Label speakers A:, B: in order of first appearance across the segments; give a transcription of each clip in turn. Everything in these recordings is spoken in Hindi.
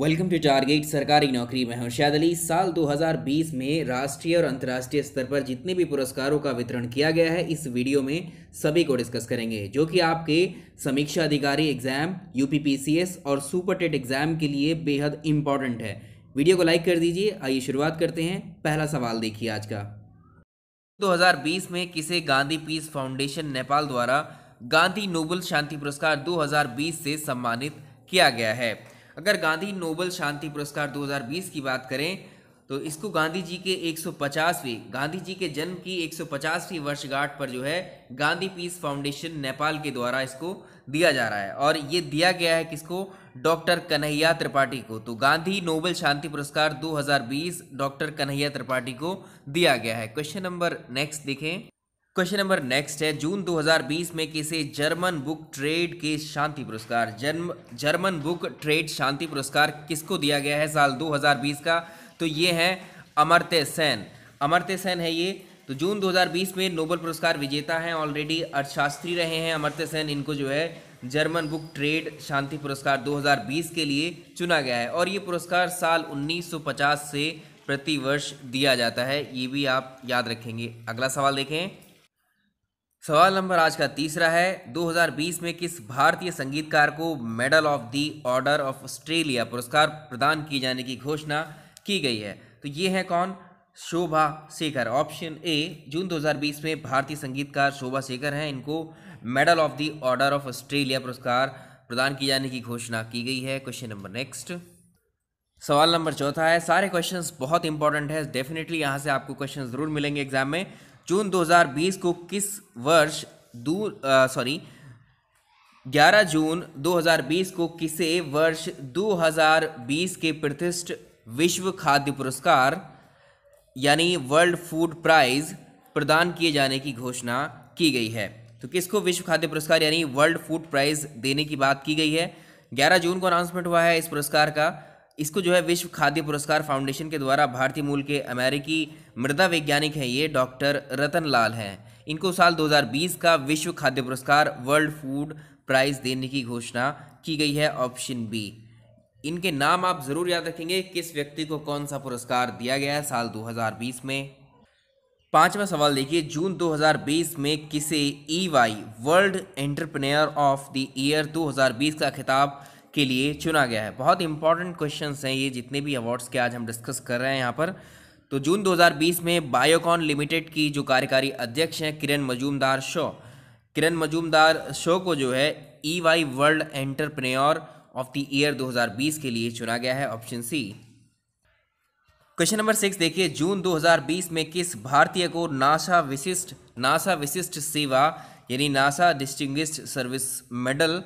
A: वेलकम टू टारगेट सरकारी नौकरी में हर्षाद अली साल 2020 में राष्ट्रीय और अंतर्राष्ट्रीय स्तर पर जितने भी पुरस्कारों का वितरण किया गया है इस वीडियो में सभी को डिस्कस करेंगे जो कि आपके समीक्षा अधिकारी एग्जाम यूपीपीसीएस और सुपर टेट एग्जाम के लिए बेहद इंपॉर्टेंट है वीडियो को लाइक कर दीजिए आइए शुरुआत करते हैं पहला सवाल देखिए आज का 2020 में किसे गांधी पीस फाउंडेशन नेपाल द्वारा गांधी नोबल शांति पुरस्कार 2020 से सम्मानित किया गया है अगर गांधी नोबल शांति पुरस्कार 2020 की बात करें तो इसको गांधी जी के 150वीं गांधी जी के जन्म की 150वीं वर्षगांठ पर जो है गांधी पीस फाउंडेशन नेपाल के द्वारा इसको दिया जा रहा है और ये दिया गया है किसको डॉक्टर कन्हैया त्रिपाठी को तो गांधी नोबेल शांति पुरस्कार 2020 डॉक्टर कन्हैया त्रिपाठी को दिया गया है क्वेश्चन नंबर नेक्स्ट देखें क्वेश्चन नंबर नेक्स्ट है जून 2020 में किसे जर्मन बुक ट्रेड के शांति पुरस्कार जर्म जर्मन बुक ट्रेड शांति पुरस्कार किसको दिया गया है साल 2020 का तो ये है अमर्त्य सेन अमर्त्य सेन है ये तो जून 2020 में नोबल पुरस्कार विजेता हैं ऑलरेडी अर्थशास्त्री रहे हैं अमर्त्य सेन इनको जो है जर्मन बुक ट्रेड शांति पुरस्कार 2020 के लिए चुना गया है और ये पुरस्कार साल 1950 से प्रतिवर्ष दिया जाता है ये भी आप याद रखेंगे अगला सवाल देखें सवाल नंबर आज का तीसरा है 2020 में किस भारतीय संगीतकार को medal of the order of Australia पुरस्कार प्रदान किए जाने की घोषणा की गई है तो ये है कौन शोभा शेखर ऑप्शन ए जून 2020 में भारतीय संगीतकार शोभा शेखर हैं इनको medal of the order of Australia पुरस्कार प्रदान किए जाने की घोषणा की गई है क्वेश्चन नंबर नेक्स्ट सवाल नंबर चौथा है सारे क्वेश्चंस बहुत इंपॉर्टेंट है डेफिनेटली यहाँ से आपको क्वेश्चन ज़रूर मिलेंगे एग्जाम में जून 2020 को किस वर्ष दूर सॉरी 11 जून 2020 को किसे वर्ष 2020 के प्रतिष्ठ विश्व खाद्य पुरस्कार यानी वर्ल्ड फूड प्राइज प्रदान किए जाने की घोषणा की गई है तो किसको विश्व खाद्य पुरस्कार यानी वर्ल्ड फूड प्राइज देने की बात की गई है 11 जून को अनाउंसमेंट हुआ है इस पुरस्कार का इसको जो है विश्व खाद्य पुरस्कार फाउंडेशन के द्वारा भारतीय मूल के अमेरिकी मृदा वैज्ञानिक हैं ये डॉक्टर रतन लाल हैं इनको साल 2020 का विश्व खाद्य पुरस्कार वर्ल्ड फूड प्राइज देने की घोषणा की गई है ऑप्शन बी इनके नाम आप ज़रूर याद रखेंगे किस व्यक्ति को कौन सा पुरस्कार दिया गया है साल 2020 में पांचवा सवाल देखिए जून 2020 में किसे E Y world entrepreneur of the year 2020 का खिताब के लिए चुना गया है बहुत इंपॉर्टेंट क्वेश्चन हैं ये जितने भी अवार्ड्स के आज हम डिस्कस कर रहे हैं यहाँ पर तो जून 2020 में बायोकॉन लिमिटेड की जो कार्यकारी अध्यक्ष हैं किरण मजूमदार शो किरण मजूमदार शो को जो है E Y world entrepreneur of the year 2020 के लिए चुना गया है option C question number six देखिए जून 2020 में किस भारतीय को नासा विशिष्ट नासा विशिष्ट सेवा यानी नासा डिस्टिंग सर्विस मेडल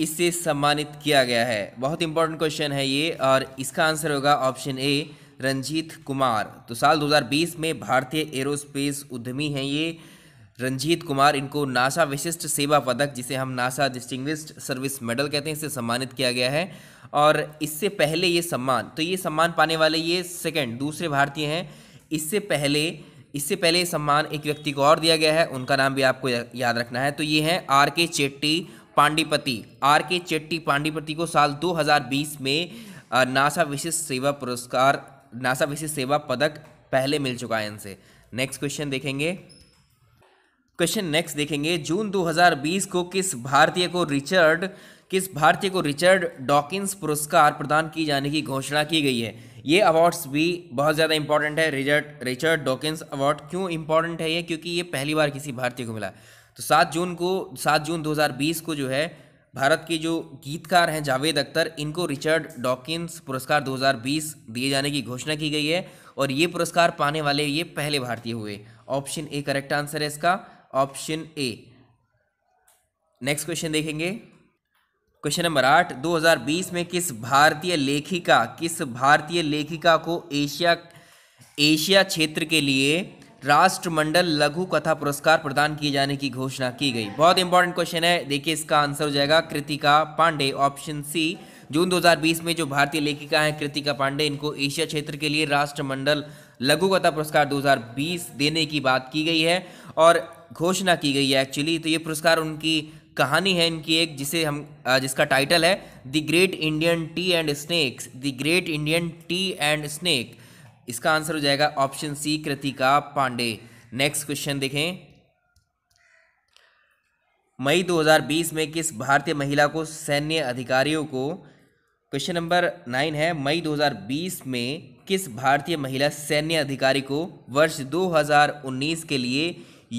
A: इससे सम्मानित किया गया है बहुत इंपॉर्टेंट क्वेश्चन है ये और इसका आंसर होगा ऑप्शन ए रंजीत कुमार तो साल 2020 में भारतीय एरोस्पेस उद्यमी हैं ये रंजीत कुमार इनको नासा विशिष्ट सेवा पदक जिसे हम नासा डिस्टिंग सर्विस मेडल कहते हैं इससे सम्मानित किया गया है और इससे पहले ये सम्मान तो ये सम्मान पाने वाले ये सेकेंड दूसरे भारतीय हैं इससे पहले इससे पहले ये सम्मान एक व्यक्ति को और दिया गया है उनका नाम भी आपको याद रखना है तो ये हैं आर के चेट्टी पांडिपति आर के चेट्टी पांडिपति को साल 2020 में नासा विशेष सेवा पुरस्कार नासा विशेष सेवा पदक पहले मिल चुका है इनसे नेक्स्ट क्वेश्चन देखेंगे क्वेश्चन नेक्स्ट देखेंगे जून 2020 को किस भारतीय को रिचर्ड किस भारतीय को रिचर्ड डॉकिंस पुरस्कार प्रदान की जाने की घोषणा की गई है ये अवार्ड्स भी बहुत ज़्यादा इंपॉर्टेंट है रिचर्ड रिचर्ड डॉकिंस अवार्ड क्यों इंपॉर्टेंट है ये क्योंकि ये पहली बार किसी भारतीय को मिला तो सात जून को सात जून 2020 को जो है भारत के जो गीतकार हैं जावेद अख्तर इनको रिचर्ड डॉकिंस पुरस्कार 2020 दिए जाने की घोषणा की गई है और ये पुरस्कार पाने वाले ये पहले भारतीय हुए ऑप्शन ए करेक्ट आंसर है इसका ऑप्शन ए नेक्स्ट क्वेश्चन देखेंगे क्वेश्चन नंबर आठ 2020 में किस भारतीय लेखिका किस भारतीय लेखिका को एशिया एशिया क्षेत्र के लिए राष्ट्रमंडल लघु कथा पुरस्कार प्रदान किए जाने की घोषणा की गई बहुत इंपॉर्टेंट क्वेश्चन है देखिए इसका आंसर हो जाएगा कृतिका पांडे ऑप्शन सी जून 2020 में जो भारतीय लेखिका हैं कृतिका पांडे इनको एशिया क्षेत्र के लिए राष्ट्रमंडल लघु कथा पुरस्कार 2020 देने की बात की गई है और घोषणा की गई है एक्चुअली तो ये पुरस्कार उनकी कहानी है इनकी एक जिसे हम जिसका टाइटल है the great Indian tea and snacks the great Indian tea and snack इसका आंसर हो जाएगा option C Kritika Pandey next question देखें मई 2020 में किस भारतीय महिला को सैन्य अधिकारियों को क्वेश्चन नंबर नाइन है मई 2020 में किस भारतीय महिला सैन्य अधिकारी को वर्ष 2019 के लिए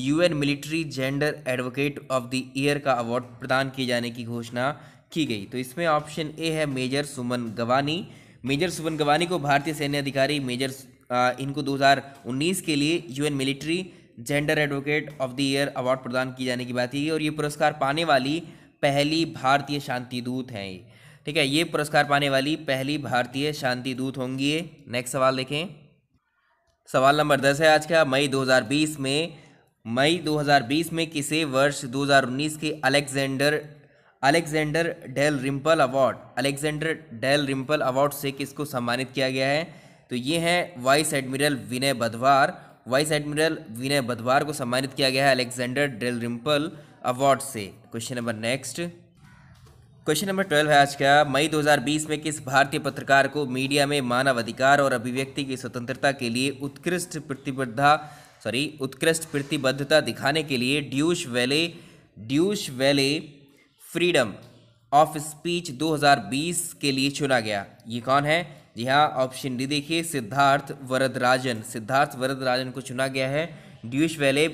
A: UN military gender advocate of the year का अवार्ड प्रदान किए जाने की घोषणा की गई तो इसमें ऑप्शन ए है मेजर सुमन गवानी मेजर सुबन गवानी को भारतीय सैन्य अधिकारी मेजर इनको 2019 के लिए UN military gender advocate of the year award प्रदान की जाने की बात है और ये पुरस्कार पाने वाली पहली भारतीय शांति दूत हैं ये ठीक है ये पुरस्कार पाने वाली पहली भारतीय शांति दूत होंगी नेक्स्ट सवाल देखें सवाल नंबर दस है आज का मई 2020 में मई 2020 में किसे वर्ष 2019 के Alexander Alexander Dalrymple award Alexander Dalrymple award से किसको सम्मानित किया गया है तो ये हैं vice admiral Vinay Badhwar vice admiral Vinay Badhwar को सम्मानित किया गया है अलेक्जेंडर डेल रिम्पल अवार्ड से question number next question number twelve है आज का मई 2020 में किस भारतीय पत्रकार को मीडिया में मानव अधिकार और अभिव्यक्ति की स्वतंत्रता के लिए उत्कृष्ट प्रतिबद्धता सॉरी उत्कृष्ट प्रतिबद्धता दिखाने के लिए Deutsche Welle Deutsche Welle freedom of speech 2020 के लिए चुना गया ये कौन है जी हाँ ऑप्शन डी देखिए सिद्धार्थ वरदराजन सिद्धार्थ वरदराजन को चुना गया है Deutsche Welle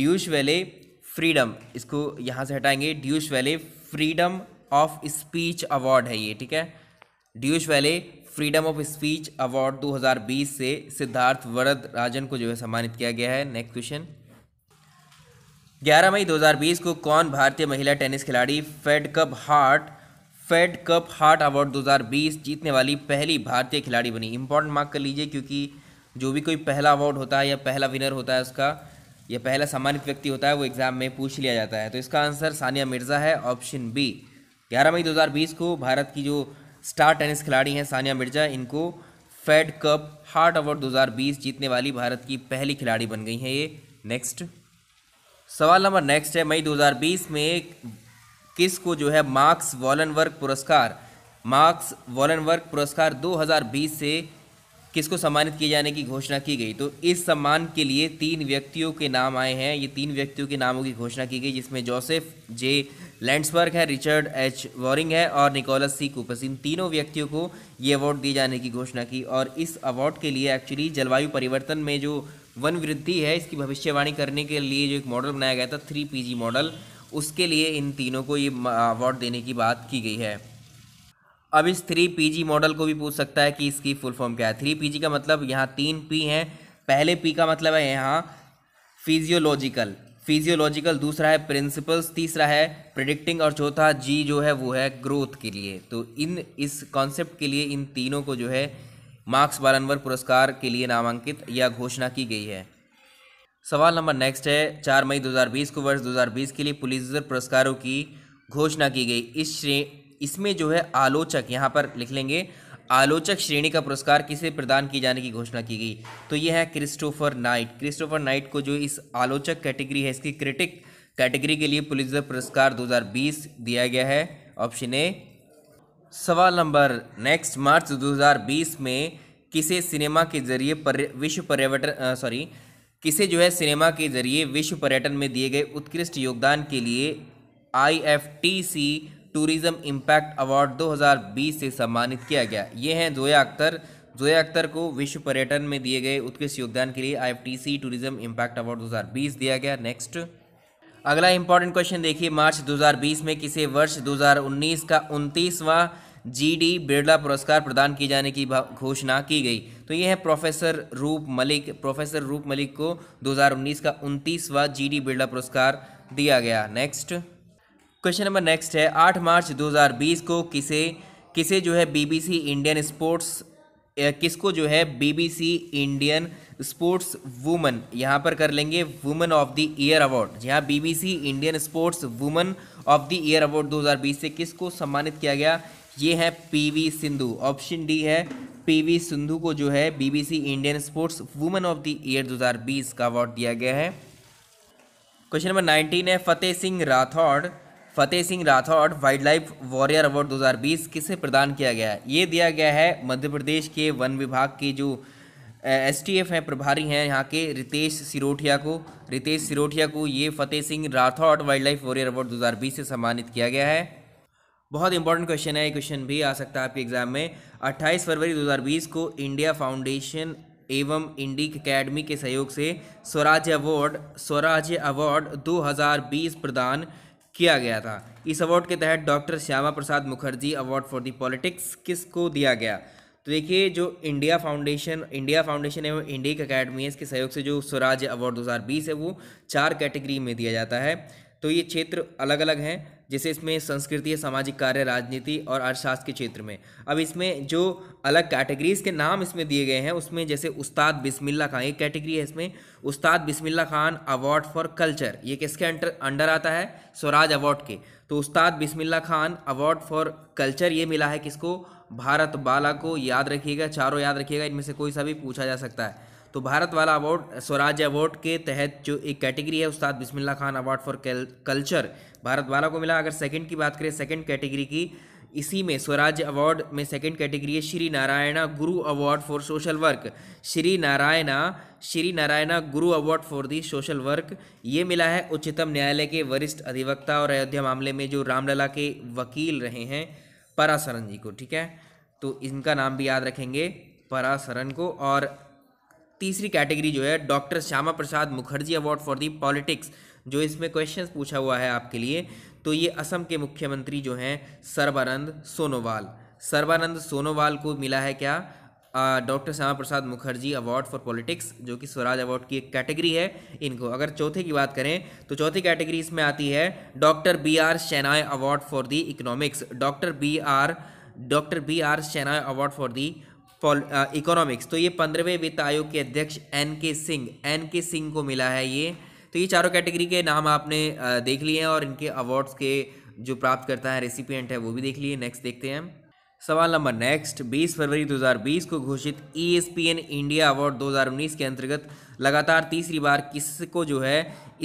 A: Deutsche Welle freedom इसको यहाँ से हटाएंगे Deutsche Welle freedom of speech award है ये ठीक है Deutsche Welle freedom of speech award 2020 से सिद्धार्थ वरद राजन को जो है सम्मानित किया गया है नेक्स्ट क्वेश्चन 11 मई 2020 को कौन भारतीय महिला टेनिस खिलाड़ी Fed Cup heart Fed Cup heart award 2020 जीतने वाली पहली भारतीय खिलाड़ी बनी इंपॉर्टेंट मार्क कर लीजिए क्योंकि जो भी कोई पहला अवार्ड होता है या पहला विनर होता है उसका या पहला सम्मानित व्यक्ति होता है वो एग्ज़ाम में पूछ लिया जाता है तो इसका आंसर सानिया मिर्ज़ा है ऑप्शन बी 11 मई 2020 को भारत की जो स्टार टेनिस खिलाड़ी हैं सानिया मिर्ज़ा इनको फेड कप हार्ट अवार्ड 2020 जीतने वाली भारत की पहली खिलाड़ी बन गई हैं ये नेक्स्ट सवाल नंबर नेक्स्ट है मई 2020 में किस को जो है मार्क्स वॉलनवर्क पुरस्कार मार्क्स वॉलनवर्ग पुरस्कार 2020 से किसको सम्मानित किए जाने की घोषणा की गई तो इस सम्मान के लिए तीन व्यक्तियों के नाम आए हैं ये तीन व्यक्तियों के नामों की घोषणा की गई जिसमें जोसेफ जे लैंड्सबर्ग है रिचर्ड एच वॉरिंग है और निकोलस सी कूपस इन तीनों व्यक्तियों को ये अवार्ड दिए जाने की घोषणा की और इस अवार्ड के लिए एक्चुअली जलवायु परिवर्तन में जो वन वृद्धि है इसकी भविष्यवाणी करने के लिए जो एक मॉडल बनाया गया था थ्री पी मॉडल उसके लिए इन तीनों को ये अवार्ड देने की बात की गई है अब इस थ्री पी मॉडल को भी पूछ सकता है कि इसकी फुल फॉर्म क्या है थ्री पी का मतलब यहाँ तीन पी हैं पहले पी का मतलब है यहाँ फिजियोलॉजिकल फिजियोलॉजिकल दूसरा है प्रिंसिपल्स तीसरा है प्रिडिक्टिंग और चौथा जी जो है वो है ग्रोथ के लिए तो इन इस कॉन्सेप्ट के लिए इन तीनों को जो है मार्क्स बालनवर पुरस्कार के लिए नामांकित या घोषणा की गई है सवाल नंबर नेक्स्ट है चार मई 2020 को वर्ष 2020 के लिए पुलिस पुरस्कारों की घोषणा की गई इस श्रे इसमें जो है आलोचक यहाँ पर लिख लेंगे आलोचक श्रेणी का पुरस्कार किसे प्रदान किए जाने की घोषणा की गई तो यह है क्रिस्टोफर नाइट क्रिस्टोफर नाइट को जो इस आलोचक कैटेगरी है इसकी क्रिटिक कैटेगरी के लिए पुलिस पुरस्कार दो दिया गया है ऑप्शन ए सवाल नंबर नेक्स्ट मार्च 2020 में किसे सिनेमा के जरिए पर, विश्व पर्यटन सॉरी किसे जो है सिनेमा के जरिए विश्व पर्यटन में दिए गए उत्कृष्ट योगदान के लिए आईएफटीसी टूरिज्म इम्पैक्ट अवार्ड 2020 से सम्मानित किया गया ये हैं जोया अख्तर जोया अख्तर को विश्व पर्यटन में दिए गए उत्कृष्ट योगदान के लिए आई टूरिज्म इम्पैक्ट अवार्ड 2020 दिया गया नेक्स्ट अगला इंपॉर्टेंट क्वेश्चन देखिए मार्च 2020 में किसे वर्ष 2019 का उनतीसवां जी डी बिरला पुरस्कार प्रदान किए जाने की घोषणा की गई तो ये है प्रोफेसर रूप मलिक प्रोफेसर रूप मलिक को 2019 का उनतीसवां जी डी बिरला पुरस्कार दिया गया नेक्स्ट क्वेश्चन नंबर नेक्स्ट है 8 मार्च 2020 को किसे किसे जो है बीबीसी इंडियन स्पोर्ट्स किसको जो है बीबीसी इंडियन स्पोर्ट्स वुमन यहाँ पर कर लेंगे woman of the year award यहाँ BBC Indian sports woman of the year award 2020 से किसको सम्मानित किया गया ये है पीवी सिंधु ऑप्शन डी है पीवी सिंधु को जो है BBC Indian sports woman of the year 2020 का अवार्ड दिया गया है क्वेश्चन नंबर नाइनटीन है Fateh Singh Rathore Fateh Singh Rathore wildlife warrior award 2020 किसे प्रदान किया गया है ये दिया गया है मध्य प्रदेश के वन विभाग के जो एस टी एफ हैं प्रभारी हैं यहाँ के रितेश सिरोठिया को रितेश सिरोठिया को ये Fateh Singh Rathore wildlife warrior award 2020 से सम्मानित किया गया है बहुत इंपॉर्टेंट क्वेश्चन है ये क्वेश्चन भी आ सकता है आपके एग्जाम में 28 फरवरी 2020 को इंडिया फाउंडेशन एवं इंडिक अकेडमी के सहयोग से स्वराज्य अवार्ड स्वराज्य अवार्ड 2020 प्रदान किया गया था इस अवार्ड के तहत doctor Shyama Prasad Mukherjee award for the politics किसको दिया गया तो देखिए जो इंडिया फाउंडेशन इंडिया फाउंडेशन एवं इंडिक अकेडमी है इसके सहयोग से जो स्वराज अवार्ड 2020 है वो चार कैटेगरी में दिया जाता है तो ये क्षेत्र अलग अलग हैं जैसे इसमें संस्कृति सामाजिक कार्य राजनीति और अर्थशास्त्र के क्षेत्र में अब इसमें जो अलग कैटेगरीज के नाम इसमें दिए गए हैं उसमें जैसे उस्ताद बिस्मिल्ला खान एक कैटेगरी है इसमें Ustad Bismillah Khan award for culture ये किसके अंडर अंडर आता है स्वराज अवार्ड के तो Ustad Bismillah Khan award for culture ये मिला है किसको भारत बाला को याद रखिएगा चारों याद रखिएगा इनमें से कोई सा भी पूछा जा सकता है तो भारत वाला अवार्ड स्वराज्य अवार्ड के तहत जो एक कैटेगरी है Ustad Bismillah Khan award for culture Bharat Bala को मिला अगर सेकंड की बात करें सेकंड कैटेगरी की इसी में स्वराज अवार्ड में सेकंड कैटेगरी है Shri Narayana Guru award for social work Shri Narayana Shri Narayana Guru award for the social work ये मिला है उच्चतम न्यायालय के वरिष्ठ अधिवक्ता और अयोध्या मामले में जो रामलला के वकील रहे हैं परासरन जी को ठीक है तो इनका नाम भी याद रखेंगे परासरन को और तीसरी कैटेगरी जो है doctor Shyama Prasad Mukherjee award for the politics जो इसमें क्वेश्चन पूछा हुआ है आपके लिए तो ये असम के मुख्यमंत्री जो हैं सर्बानंद सोनोवाल सर्बानंद सोनोवाल को मिला है क्या doctor Shyama Prasad Mukherjee award for politics जो कि स्वराज अवार्ड की एक कैटेगरी है इनको अगर चौथे की बात करें तो चौथी कैटेगरी इसमें आती है doctor B R Shenoy award for the economics doctor B R doctor B R Shenoy award for the economics तो ये पंद्रहवें वित्त आयोग के अध्यक्ष एन के सिंह एन के सिंह को मिला है ये तो ये चारों कैटेगरी के नाम आपने देख लिए हैं और इनके अवार्ड्स के जो प्राप्त करता है रेसिपियंट है वो भी देख लिए नेक्स्ट देखते हैं सवाल नंबर नेक्स्ट 20 फरवरी 2020 को घोषित ई इंडिया अवार्ड 2019 के अंतर्गत लगातार तीसरी बार किसको जो है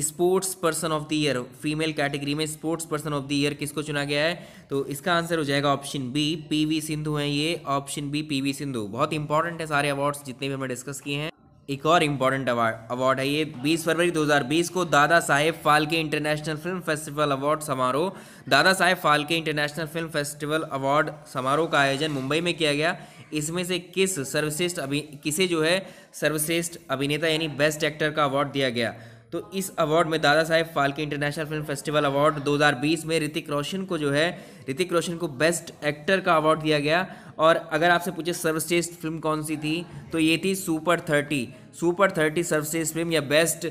A: sports person of the year female category में sports person of the year किसको चुना गया है तो इसका आंसर हो जाएगा ऑप्शन बी पीवी सिंधु हैं ये ऑप्शन बी पीवी सिंधु बहुत इंपॉर्टेंट है सारे अवार्ड्स जितने भी हमने डिस्कस किए हैं एक और इम्पॉर्टेंट अवार्ड अवार्ड है ये 20 फरवरी 2020 को Dada Saheb Phalke international film festival award समारोह Dada Saheb Phalke international film festival award समारोह का आयोजन मुंबई में किया गया इसमें से किस सर्वश्रेष्ठ अभि किसे जो है सर्वश्रेष्ठ अभिनेता यानी बेस्ट एक्टर का अवार्ड दिया गया तो इस अवार्ड में Dada Saheb Phalke international film festival award 2020 में ऋतिक रोशन को जो है ऋतिक रोशन को बेस्ट एक्टर का अवार्ड दिया गया और अगर आपसे पूछे सर्वश्रेष्ठ फिल्म कौन सी थी तो ये थी सुपर थर्टी सुपर थर्टी सर्वश्रेष्ठ फिल्म या बेस्ट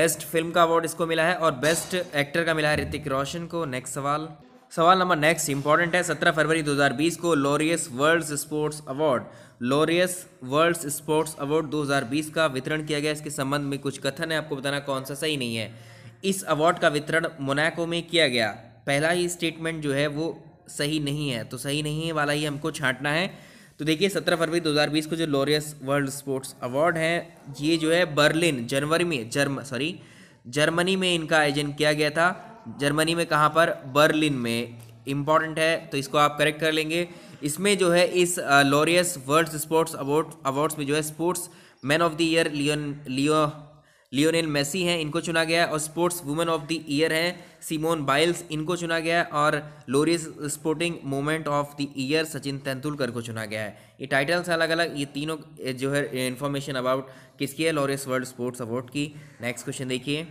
A: बेस्ट फिल्म का अवार्ड इसको मिला है और बेस्ट एक्टर का मिला है ऋतिक रोशन को नेक्स्ट सवाल सवाल नंबर नेक्स्ट इंपॉर्टेंट है 17 फरवरी 2020 को Laureus world sports award Laureus world sports award 2020 का वितरण किया गया इसके संबंध में कुछ कथन है आपको बताना कौन सा सही नहीं है इस अवार्ड का वितरण मोनाको में किया गया पहला ही स्टेटमेंट जो है वो सही नहीं है तो सही नहीं है वाला ही हमको छांटना है तो देखिए सत्रह फरवरी दो को जो लॉरियस वर्ल्ड स्पोर्ट्स अवार्ड है ये जो है बर्लिन जनवरी में जर्म सॉरी जर्मनी में इनका आयोजन किया गया था जर्मनी में कहाँ पर बर्लिन में इम्पॉर्टेंट है तो इसको आप करेक्ट कर लेंगे इसमें जो है इस Laureus world sports award awards में जो है sportsman of the year Leon Leo Lionel Messi हैं इनको चुना गया और sports women of the year हैं सिमोन बाइल्स इनको चुना गया और Laureus sporting moment of the year Sachin Tendulkar को चुना गया है ये टाइटल्स अलग अलग ये तीनों जो है इन्फॉर्मेशन अबाउट किसकी है लॉरियस वर्ल्ड स्पोर्ट्स अवार्ड की नेक्स्ट क्वेश्चन देखिए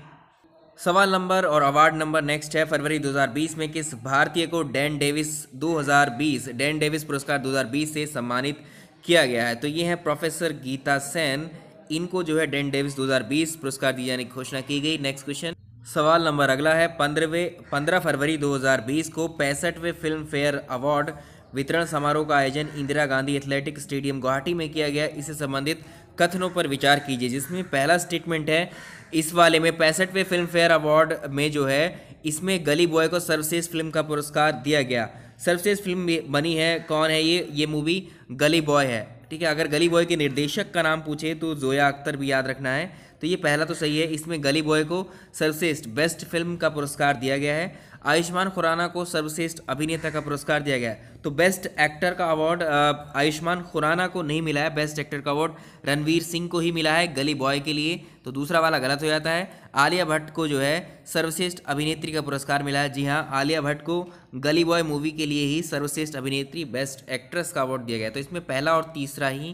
A: सवाल नंबर और अवार्ड नंबर नेक्स्ट है फरवरी 2020 में किस भारतीय को डैन डेविस 2020 डैन डेविस पुरस्कार 2020 से सम्मानित किया गया है तो ये हैं प्रोफेसर गीता सेन इनको जो है डैन डेविस 2020 पुरस्कार दिए जाने की घोषणा की गई नेक्स्ट क्वेश्चन सवाल नंबर अगला है पंद्रहवें पंद्रह फरवरी 2020 को पैंसठवें फिल्म फेयर अवार्ड वितरण समारोह का आयोजन इंदिरा गांधी एथलेटिक स्टेडियम गुवाहाटी में किया गया इससे संबंधित कथनों पर विचार कीजिए जिसमें पहला स्टेटमेंट है इस वाले में पैंसठवें फिल्म फेयर अवार्ड में जो है इसमें गली बॉय को सर्वश्रेष्ठ फिल्म का पुरस्कार दिया गया सर्वश्रेष्ठ फिल्म बनी है कौन है ये ये मूवी गली बॉय है ठीक है अगर गली बॉय के निर्देशक का नाम पूछे तो जोया अख्तर भी याद रखना है तो ये पहला तो सही है इसमें गली बॉय को सर्वश्रेष्ठ बेस्ट फिल्म का पुरस्कार दिया गया है आयुष्मान खुराना को सर्वश्रेष्ठ अभिनेता का पुरस्कार दिया गया है तो बेस्ट एक्टर का अवार्ड आयुष्मान खुराना को नहीं मिला है बेस्ट एक्टर का अवार्ड रणवीर सिंह को ही मिला है गली बॉय के लिए तो दूसरा वाला गलत हो जाता है आलिया भट्ट को जो है सर्वश्रेष्ठ अभिनेत्री का पुरस्कार मिला है जी हाँ आलिया भट्ट को गली बॉय मूवी के लिए ही सर्वश्रेष्ठ अभिनेत्री बेस्ट एक्ट्रेस का अवार्ड दिया गया तो इसमें पहला और तीसरा ही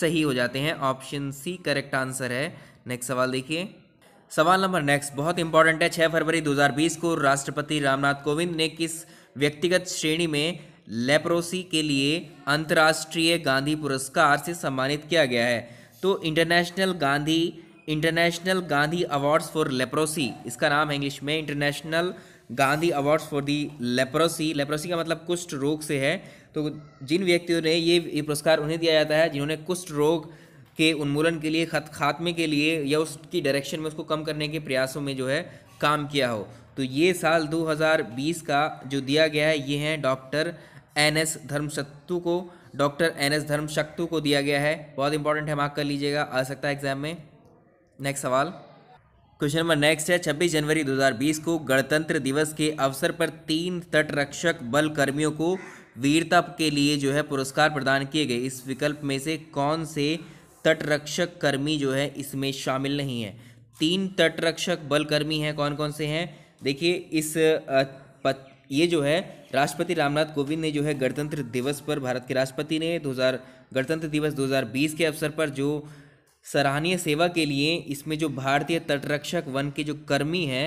A: सही हो जाते हैं ऑप्शन सी करेक्ट आंसर है नेक्स्ट सवाल देखिए सवाल नंबर नेक्स्ट बहुत इंपॉर्टेंट है छः फरवरी दो को राष्ट्रपति रामनाथ कोविंद ने किस व्यक्तिगत श्रेणी में लेप्रोसी के लिए अंतर्राष्ट्रीय गांधी पुरस्कार से सम्मानित किया गया है तो international Gandhi international Gandhi awards for leprosy इसका नाम है इंग्लिश में international Gandhi awards for the leprosy leprosy का मतलब कुष्ठ रोग से है तो जिन व्यक्तियों ने ये, ये पुरस्कार उन्हें दिया जाता है जिन्होंने कुष्ठ रोग के उन्मूलन के लिए खत खात्मे के लिए या उसकी डायरेक्शन में उसको कम करने के प्रयासों में जो है काम किया हो तो ये साल 2020 का जो दिया गया है ये हैं डॉक्टर एन एस धर्मशक्तु को डॉक्टर एन एस धर्मशक्तु को दिया गया है बहुत इंपॉर्टेंट है मार्क कर लीजिएगा आ सकता है एग्जाम में नेक्स्ट सवाल क्वेश्चन नंबर नेक्स्ट है छब्बीस जनवरी 2020 को गणतंत्र दिवस के अवसर पर तीन तटरक्षक बल कर्मियों को वीरता के लिए जो है पुरस्कार प्रदान किए गए इस विकल्प में से कौन से तटरक्षक कर्मी जो है इसमें शामिल नहीं है तीन तटरक्षक बल कर्मी हैं कौन कौन से हैं देखिए इस ये जो है राष्ट्रपति रामनाथ कोविंद ने जो है गणतंत्र दिवस पर भारत के राष्ट्रपति ने 2000 गणतंत्र दिवस 2020 के अवसर पर जो सराहनीय सेवा के लिए इसमें जो भारतीय तटरक्षक वन के जो कर्मी हैं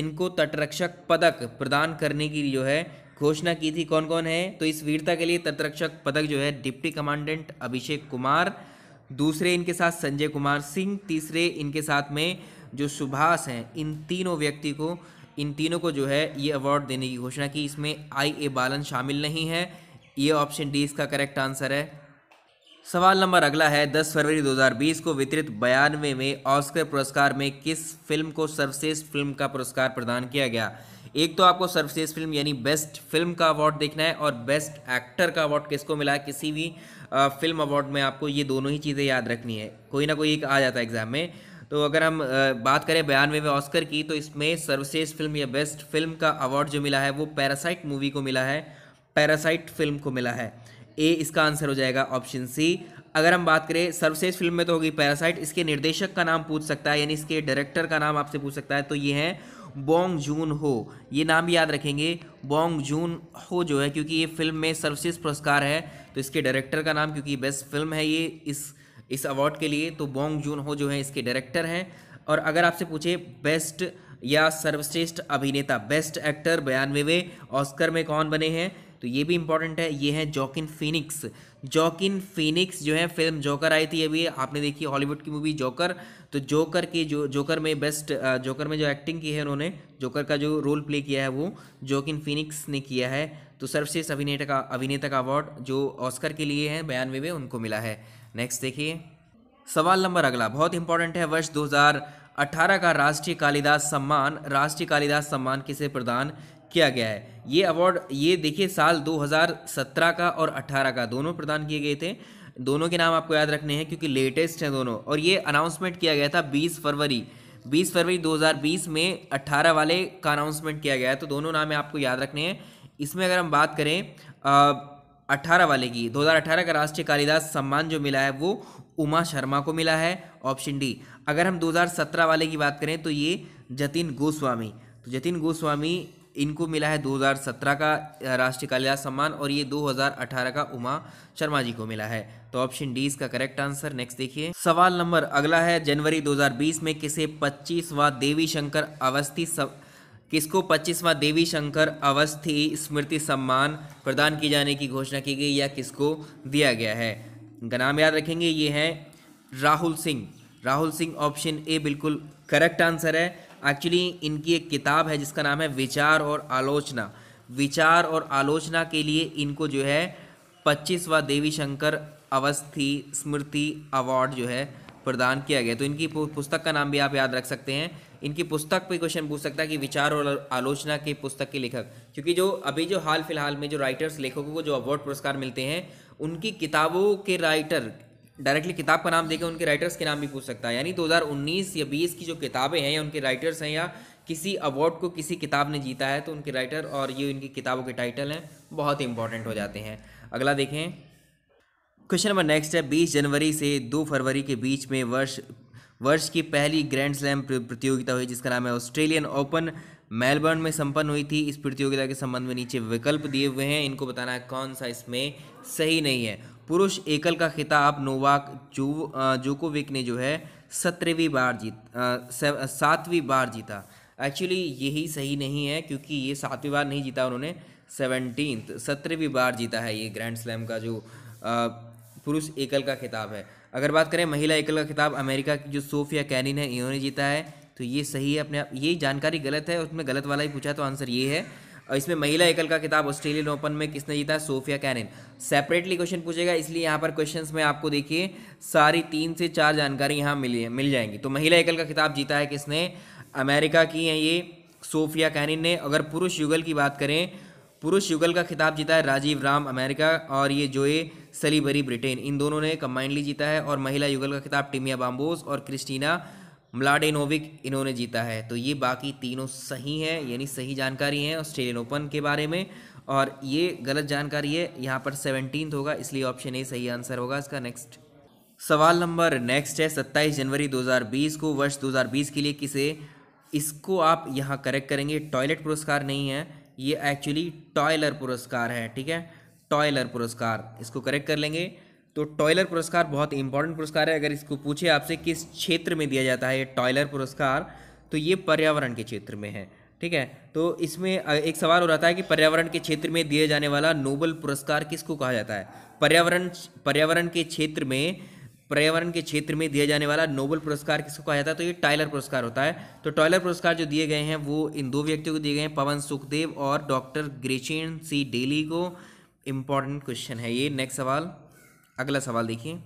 A: इनको तटरक्षक पदक प्रदान करने की जो है घोषणा की थी कौन कौन है तो इस वीरता के लिए तटरक्षक पदक जो है डिप्टी कमांडेंट अभिषेक कुमार दूसरे इनके साथ संजय कुमार सिंह तीसरे इनके साथ में जो सुभाष हैं इन तीनों व्यक्ति को इन तीनों को जो है ये अवार्ड देने की घोषणा की इसमें आई ए बालन शामिल नहीं है ये ऑप्शन डी इसका करेक्ट आंसर है सवाल नंबर अगला है 10 फरवरी 2020 को वितरित बयानवे में ऑस्कर पुरस्कार में किस फिल्म को सर्वश्रेष्ठ फिल्म का पुरस्कार प्रदान किया गया एक तो आपको सर्वश्रेष्ठ फिल्म यानी बेस्ट फिल्म का अवार्ड देखना है और बेस्ट एक्टर का अवार्ड किसको मिला है किसी भी फिल्म अवार्ड में आपको ये दोनों ही चीज़ें याद रखनी है कोई ना कोई एक आ जाता है एग्जाम में तो अगर हम बात करें बयानवेवें ऑस्कर की तो इसमें सर्वश्रेष्ठ फिल्म या बेस्ट फिल्म का अवार्ड जो मिला है वो पैरासाइट मूवी को मिला है पैरासाइट फिल्म को मिला है ए इसका आंसर हो जाएगा ऑप्शन सी अगर हम बात करें सर्वश्रेष्ठ फिल्म में तो होगी पैरासाइट इसके निर्देशक का नाम पूछ सकता है यानी इसके डायरेक्टर का नाम आपसे पूछ सकता है तो ये है बोंग जून हो ये नाम भी याद रखेंगे बोंग जून हो जो है क्योंकि ये फिल्म में सर्वश्रेष्ठ पुरस्कार है तो इसके डायरेक्टर का नाम क्योंकि बेस्ट फिल्म है ये इस इस अवार्ड के लिए तो बोंग जून हो जो है इसके डायरेक्टर हैं और अगर आपसे पूछे बेस्ट या सर्वश्रेष्ठ अभिनेता बेस्ट एक्टर बयानवेवे ऑस्कर में कौन बने हैं तो ये भी इंपॉर्टेंट है ये है जॉकिन फिनिक्स जॉकिन फिनिक्स जो है फिल्म जोकर आई थी अभी आपने देखी हॉलीवुड की मूवी जोकर तो जोकर के जो जोकर में बेस्ट जोकर में जो एक्टिंग की है उन्होंने जोकर का जो रोल प्ले किया है वो जॉकिन फिनिक्स ने किया है तो सर्वश्रेष्ठ अभिनेता का अभिनेता का अवार्ड जो ऑस्कर के लिए है बयानवे में उनको मिला है नेक्स्ट देखिए सवाल नंबर अगला बहुत इंपॉर्टेंट है वर्ष 2018 का राष्ट्रीय कालिदास सम्मान राष्ट्रीय कालिदास सम्मान किसे प्रदान किया गया है ये अवार्ड ये देखिए साल 2017 का और 18 का दोनों प्रदान किए गए थे दोनों के नाम आपको याद रखने हैं क्योंकि लेटेस्ट हैं दोनों और ये अनाउंसमेंट किया गया था 20 फरवरी 20 फरवरी 2020 में 18 वाले का अनाउंसमेंट किया गया है तो दोनों नाम आपको याद रखने हैं इसमें अगर हम बात करें आ, अठारह वाले की 2018 का राष्ट्रीय कालिदास सम्मान जो मिला है वो उमा शर्मा को मिला है ऑप्शन डी अगर हम 2017 वाले की बात करें तो ये जतिन गोस्वामी तो जतिन गोस्वामी इनको मिला है 2017 का राष्ट्रीय कालिदास सम्मान और ये 2018 का उमा शर्मा जी को मिला है तो ऑप्शन डी इसका करेक्ट आंसर नेक्स्ट देखिए सवाल नंबर अगला है जनवरी 2020 में किसे पच्चीसवा देवी शंकर अवस्थी सब किसको पच्चीसवां देवी शंकर अवस्थी स्मृति सम्मान प्रदान किए जाने की घोषणा की गई या किसको दिया गया है इनका नाम याद रखेंगे ये हैं राहुल सिंह राहुल सिंह ऑप्शन ए बिल्कुल करेक्ट आंसर है एक्चुअली इनकी एक किताब है जिसका नाम है विचार और आलोचना विचार और आलोचना के लिए इनको जो है पच्चीसवा देवी शंकर अवस्थी स्मृति अवार्ड जो है प्रदान किया गया तो इनकी पुस्तक का नाम भी आप याद रख सकते हैं इनकी पुस्तक पे क्वेश्चन पूछ सकता है कि विचार और आलोचना के पुस्तक के लेखक क्योंकि जो अभी जो हाल फिलहाल में जो राइटर्स लेखकों को जो अवार्ड पुरस्कार मिलते हैं उनकी किताबों के राइटर डायरेक्टली किताब का नाम देकर उनके राइटर्स के नाम भी पूछ सकता है यानी 2019 या 20 की जो किताबें हैं या उनके राइटर्स हैं या किसी अवार्ड को किसी किताब ने जीता है तो उनके राइटर और ये इनकी किताबों के टाइटल हैं बहुत इंपॉर्टेंट हो जाते हैं अगला देखें क्वेश्चन नंबर नेक्स्ट है बीस जनवरी से दो फरवरी के बीच में वर्ष वर्ष की पहली ग्रैंड स्लैम प्रतियोगिता हुई जिसका नाम है ऑस्ट्रेलियन ओपन मेलबर्न में संपन्न हुई थी इस प्रतियोगिता के संबंध में नीचे विकल्प दिए हुए हैं इनको बताना है कौन सा इसमें सही नहीं है पुरुष एकल का खिताब नोवाक जो जोकोविक ने जो है सत्रहवीं बार जीत सातवीं बार जीता एक्चुअली यही सही नहीं है क्योंकि ये सातवीं बार नहीं जीता उन्होंने सेवनटीन सत्रहवीं बार जीता है ये ग्रैंड स्लैम का जो पुरुष एकल का खिताब है अगर बात करें महिला एकल का खिताब अमेरिका की जो सोफिया कैनिन है इन्होंने जीता है तो ये सही है अपने आप ये जानकारी गलत है उसमें गलत वाला ही पूछा तो आंसर ये है और इसमें महिला एकल का किताब ऑस्ट्रेलियन ओपन में किसने जीता है सोफिया कैनिन सेपरेटली क्वेश्चन पूछेगा इसलिए यहाँ पर क्वेश्चन में आपको देखिए सारी तीन से चार जानकारी यहाँ मिली मिल जाएंगी तो महिला एकल का किताब जीता है किसने अमेरिका की है ये सोफिया कैनिन ने अगर पुरुष युगल की बात करें पुरुष युगल का खिताब जीता है राजीव राम अमेरिका और ये जोए सलीबरी ब्रिटेन इन दोनों ने कंबाइंडली जीता है और महिला युगल का खिताब टिमिया बाम्बोस और क्रिस्टीना म्लाडेनोविक इन्होंने जीता है तो ये बाकी तीनों सही हैं यानी सही जानकारी है ऑस्ट्रेलियन ओपन के बारे में और ये गलत जानकारी है यहाँ पर सेवनटीन होगा इसलिए ऑप्शन ए सही आंसर होगा इसका नेक्स्ट सवाल नंबर नेक्स्ट है सत्ताईस जनवरी 2020 को वर्ष 2020 के लिए किसे इसको आप यहाँ करेक्ट करेंगे टॉयलेट पुरस्कार नहीं है ये एक्चुअली टॉयलर पुरस्कार है ठीक है टॉयलर पुरस्कार इसको करेक्ट कर लेंगे तो टॉयलर पुरस्कार बहुत इंपॉर्टेंट पुरस्कार है अगर इसको पूछे आपसे किस क्षेत्र में दिया जाता है ये टॉयलर पुरस्कार तो ये पर्यावरण के क्षेत्र में है ठीक है तो इसमें एक सवाल हो रहा था कि पर्यावरण के क्षेत्र में दिए जाने वाला नोबल पुरस्कार किसको कहा जाता है पर्यावरण पर्यावरण के क्षेत्र में पर्यावरण के क्षेत्र में दिया जाने वाला नोबल पुरस्कार किसको कहा जाता है तो ये टाइलर पुरस्कार होता है तो टाइलर पुरस्कार जो दिए गए हैं वो इन दो व्यक्तियों को दिए गए हैं पवन सुखदेव और डॉक्टर ग्रेचिन सी डेली को इम्पॉर्टेंट क्वेश्चन है ये नेक्स्ट सवाल अगला सवाल देखिए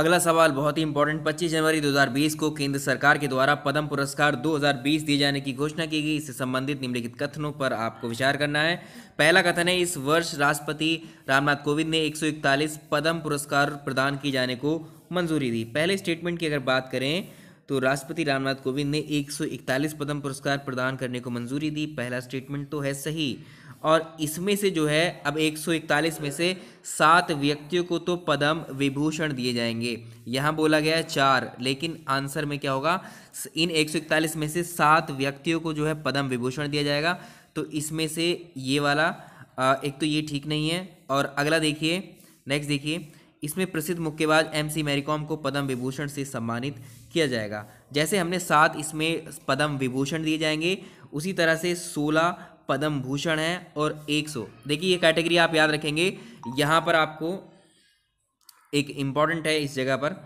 A: अगला सवाल बहुत ही इंपॉर्टेंट 25 जनवरी 2020 को केंद्र सरकार के द्वारा पद्म पुरस्कार 2020 दिए जाने की घोषणा की गई इससे संबंधित निम्नलिखित कथनों पर आपको विचार करना है पहला कथन है इस वर्ष राष्ट्रपति रामनाथ कोविंद ने 141 पद्म पुरस्कार प्रदान किए जाने को मंजूरी दी पहले स्टेटमेंट की अगर बात करें तो राष्ट्रपति रामनाथ कोविंद ने एक पद्म पुरस्कार प्रदान करने को मंजूरी दी पहला स्टेटमेंट तो है सही और इसमें से जो है अब 141 में से सात व्यक्तियों को तो पद्म विभूषण दिए जाएंगे यहाँ बोला गया है चार लेकिन आंसर में क्या होगा इन 141 में से सात व्यक्तियों को जो है पद्म विभूषण दिया जाएगा तो इसमें से ये वाला एक तो ये ठीक नहीं है और अगला देखिए नेक्स्ट देखिए इसमें प्रसिद्ध मुक्केबाज एम सी मैरीकॉम को पद्म विभूषण से सम्मानित किया जाएगा जैसे हमने सात इसमें पद्म विभूषण दिए जाएंगे उसी तरह से सोलह पद्म भूषण है और 100 देखिए ये कैटेगरी आप याद रखेंगे यहाँ पर आपको एक इम्पॉर्टेंट है इस जगह पर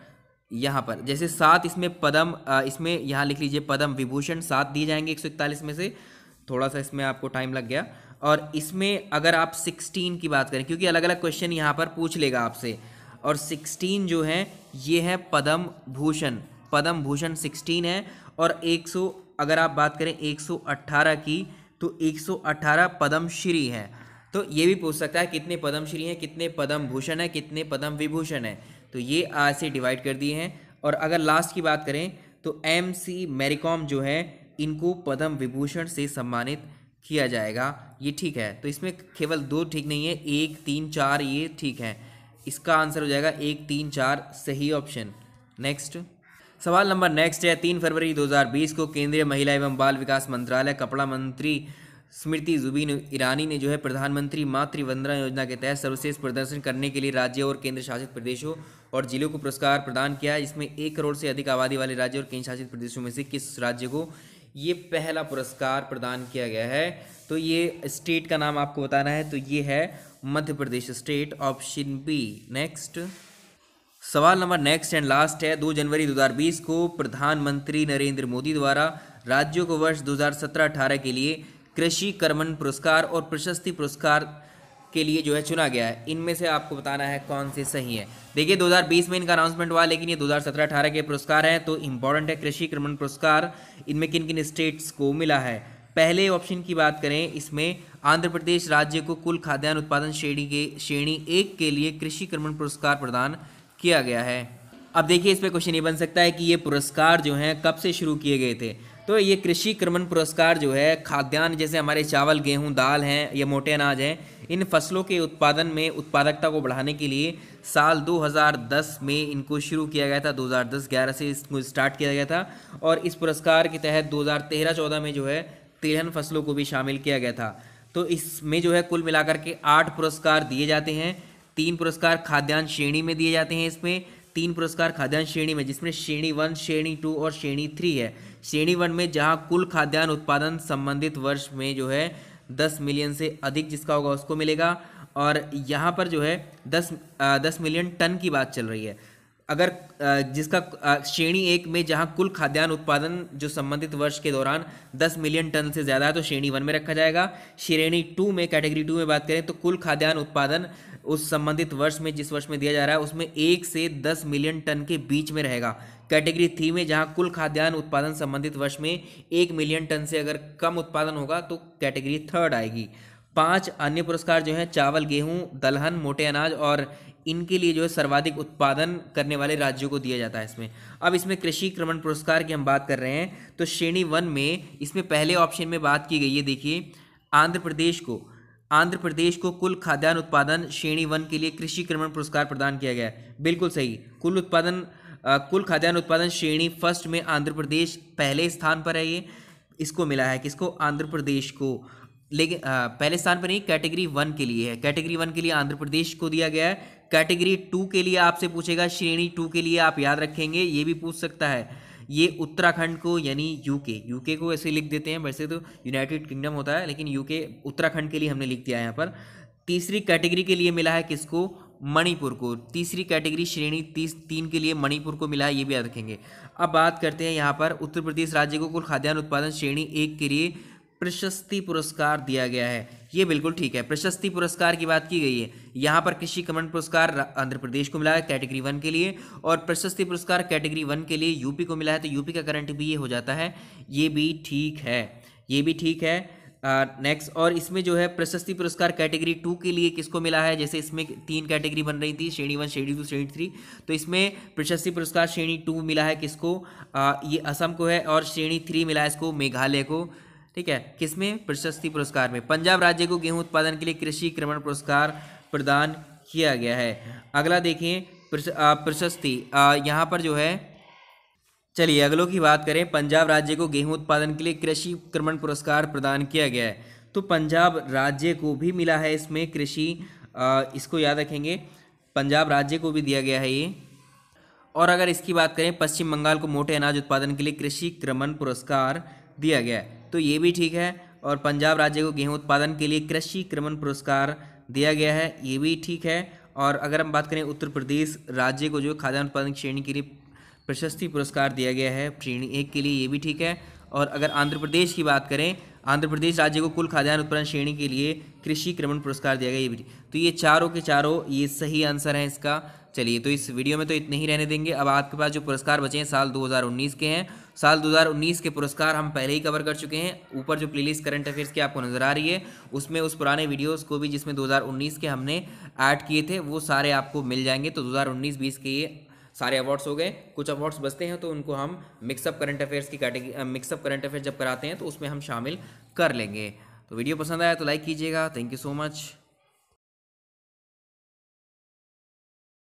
A: यहाँ पर जैसे सात इसमें पदम इसमें यहाँ लिख लीजिए पद्म विभूषण सात दिए जाएंगे एक सौ इकतालीस में से थोड़ा सा इसमें आपको टाइम लग गया और इसमें अगर आप सिक्सटीन की बात करें क्योंकि अलग अलग क्वेश्चन यहाँ पर पूछ लेगा आपसे और सिक्सटीन जो है ये है पद्म भूषण पद्म भूषण सिक्सटीन है और एक सौ अगर आप बात करें एक सौ अट्ठारह की तो 118 पद्मश्री हैं तो ये भी पूछ सकता है कितने पद्मश्री हैं कितने पद्म भूषण हैं कितने पद्म विभूषण हैं तो ये आज से डिवाइड कर दिए हैं और अगर लास्ट की बात करें तो एम सी मैरीकॉम जो है इनको पद्म विभूषण से सम्मानित किया जाएगा ये ठीक है तो इसमें केवल दो ठीक नहीं है एक तीन चार ये ठीक है इसका आंसर हो जाएगा एक तीन चार सही ऑप्शन नेक्स्ट सवाल नंबर नेक्स्ट है तीन फरवरी 2020 को केंद्रीय महिला एवं बाल विकास मंत्रालय कपड़ा मंत्री स्मृति जुबीन ईरानी ने जो है प्रधानमंत्री मातृ वंदना योजना के तहत सर्वश्रेष्ठ प्रदर्शन करने के लिए राज्य और केंद्र शासित प्रदेशों और जिलों को पुरस्कार प्रदान किया इसमें एक करोड़ से अधिक आबादी वाले राज्य और केंद्र शासित प्रदेशों में से किस राज्य को ये पहला पुरस्कार प्रदान किया गया है तो ये स्टेट का नाम आपको बताना है तो ये है Madhya Pradesh state option B next सवाल नंबर नेक्स्ट एंड लास्ट है 2 जनवरी 2020 को प्रधानमंत्री नरेंद्र मोदी द्वारा राज्यों को वर्ष 2017-18 के लिए कृषि कर्मन पुरस्कार और प्रशस्ति पुरस्कार के लिए जो है चुना गया है इनमें से आपको बताना है कौन से सही है देखिए 2020 में इनका अनाउंसमेंट हुआ लेकिन ये 2017-18 के पुरस्कार हैं तो इम्पॉर्टेंट है कृषि कर्मण पुरस्कार इनमें किन किन स्टेट्स को मिला है पहले ऑप्शन की बात करें इसमें आंध्र प्रदेश राज्य को कुल खाद्यान्न उत्पादन श्रेणी के श्रेणी एक के लिए कृषि क्रमण पुरस्कार प्रदान किया गया है अब देखिए इस पर क्वेश्चन ये बन सकता है कि ये पुरस्कार जो हैं कब से शुरू किए गए थे तो ये कृषि क्रमण पुरस्कार जो है खाद्यान्न जैसे हमारे चावल गेहूं दाल हैं या मोटे अनाज हैं इन फसलों के उत्पादन में उत्पादकता को बढ़ाने के लिए साल 2010 में इनको शुरू किया गया था 2010-11 से इसको स्टार्ट किया गया था और इस पुरस्कार के तहत 2013-14 में जो है तिलहन फसलों को भी शामिल किया गया था तो इसमें जो है कुल मिलाकर के आठ पुरस्कार दिए जाते हैं तीन पुरस्कार खाद्यान्न श्रेणी में दिए जाते हैं इसमें तीन पुरस्कार खाद्यान्न श्रेणी में जिसमें श्रेणी वन श्रेणी टू और श्रेणी थ्री है श्रेणी वन में जहाँ कुल खाद्यान्न उत्पादन संबंधित वर्ष में जो है दस मिलियन से अधिक जिसका होगा उसको मिलेगा और यहाँ पर जो है दस आ, दस मिलियन टन की बात चल रही है अगर आ, जिसका श्रेणी एक में जहाँ कुल खाद्यान्न उत्पादन जो संबंधित वर्ष के दौरान 10 मिलियन टन से ज़्यादा है तो श्रेणी वन में रखा जाएगा श्रेणी टू में कैटेगरी टू में बात करें तो कुल खाद्यान्न उत्पादन उस संबंधित वर्ष में जिस वर्ष में दिया जा रहा है उसमें एक से दस मिलियन टन के बीच में रहेगा कैटेगरी थ्री में जहां कुल खाद्यान्न उत्पादन संबंधित वर्ष में एक मिलियन टन से अगर कम उत्पादन होगा तो कैटेगरी थर्ड आएगी पांच अन्य पुरस्कार जो हैं चावल गेहूं दलहन मोटे अनाज और इनके लिए जो है सर्वाधिक उत्पादन करने वाले राज्यों को दिया जाता है इसमें अब इसमें कृषि क्रमण पुरस्कार की हम बात कर रहे हैं तो श्रेणी वन में इसमें पहले ऑप्शन में बात की गई है देखिए आंध्र प्रदेश को आंध्र प्रदेश को कुल खाद्यान्न उत्पादन श्रेणी वन के लिए कृषि क्रमण पुरस्कार प्रदान किया गया है बिल्कुल सही कुल उत्पादन आ, कुल खाद्यान्न उत्पादन श्रेणी फर्स्ट में आंध्र प्रदेश पहले स्थान पर है ये इसको मिला है किसको आंध्र प्रदेश को लेकिन पहले स्थान पर नहीं कैटेगरी वन के लिए है कैटेगरी वन के लिए आंध्र प्रदेश को दिया गया है कैटेगरी टू के लिए आपसे पूछेगा श्रेणी टू के लिए आप याद रखेंगे ये भी पूछ सकता है ये उत्तराखंड को यानी यूके यूके को ऐसे लिख देते हैं वैसे तो यूनाइटेड किंगडम होता है लेकिन यूके उत्तराखंड के लिए हमने लिख दिया है यहाँ पर तीसरी कैटेगरी के लिए मिला है किसको मणिपुर को तीसरी कैटेगरी श्रेणी तीस तीन के लिए मणिपुर को मिला है ये भी याद रखेंगे अब बात करते हैं यहाँ पर उत्तर प्रदेश राज्य को कुल खाद्यान्न उत्पादन श्रेणी एक के लिए प्रशस्ति पुरस्कार दिया गया है ये बिल्कुल ठीक है प्रशस्ति पुरस्कार की बात की गई है यहाँ पर कृषि कमन पुरस्कार आंध्र प्रदेश को मिला है कैटेगरी वन के लिए और प्रशस्ति पुरस्कार कैटेगरी वन के लिए यूपी को मिला है तो यूपी का करंट भी ये हो जाता है ये भी ठीक है ये भी ठीक है नेक्स्ट और इसमें जो है प्रशस्ति पुरस्कार कैटेगरी टू के लिए किसको मिला है जैसे इसमें तीन कैटेगरी बन रही थी श्रेणी वन श्रेणी टू श्रेणी थ्री तो इसमें प्रशस्ति पुरस्कार श्रेणी टू मिला है किसको आ, ये असम को है और श्रेणी थ्री मिला है इसको मेघालय को ठीक है किसमें प्रशस्ति पुरस्कार में पंजाब राज्य को गेहूं उत्पादन के लिए कृषि क्रमण पुरस्कार प्रदान किया गया है अगला देखिए प्रशस्ति यहाँ पर जो है चलिए अगलों की बात करें पंजाब राज्य को गेहूं उत्पादन के लिए कृषि क्रमण पुरस्कार प्रदान किया गया है तो पंजाब राज्य को भी मिला है इसमें कृषि इसको याद रखेंगे पंजाब राज्य को भी दिया गया है ये और अगर इसकी बात करें पश्चिम बंगाल को मोटे अनाज उत्पादन के लिए कृषि क्रमण पुरस्कार दिया गया है तो ये भी ठीक है और पंजाब राज्य को गेहूं उत्पादन के लिए कृषि क्रमण पुरस्कार दिया गया है ये भी ठीक है और अगर हम बात करें उत्तर प्रदेश राज्य को जो खाद्यान्न उत्पादन श्रेणी के लिए प्रशस्ति पुरस्कार दिया गया है श्रेणी एक के लिए ये भी ठीक है और अगर आंध्र प्रदेश की बात करें आंध्र प्रदेश राज्य को कुल खाद्यान्न उत्पादन श्रेणी के लिए कृषि क्रमण पुरस्कार दिया गया ये भी तो ये चारों के चारों ये सही आंसर है इसका चलिए तो इस वीडियो में तो इतने ही रहने देंगे अब आपके पास जो पुरस्कार बचे हैं साल 2019 के हैं साल 2019 के पुरस्कार हम पहले ही कवर कर चुके हैं ऊपर जो प्लेलिस्ट करंट अफेयर्स की आपको नज़र आ रही है उसमें उस पुराने वीडियोस को भी जिसमें 2019 के हमने ऐड किए थे वो सारे आपको मिल जाएंगे तो 2019-20 के ये सारे अवार्ड्स हो गए कुछ अवार्ड्स बचते हैं तो उनको हम मिक्सअप करंट अफेयर्स की कैटेगरी मिक्सअप करंट अफेयर्स जब कराते हैं तो उसमें हम शामिल कर लेंगे तो वीडियो पसंद आया तो लाइक कीजिएगा थैंक यू सो मच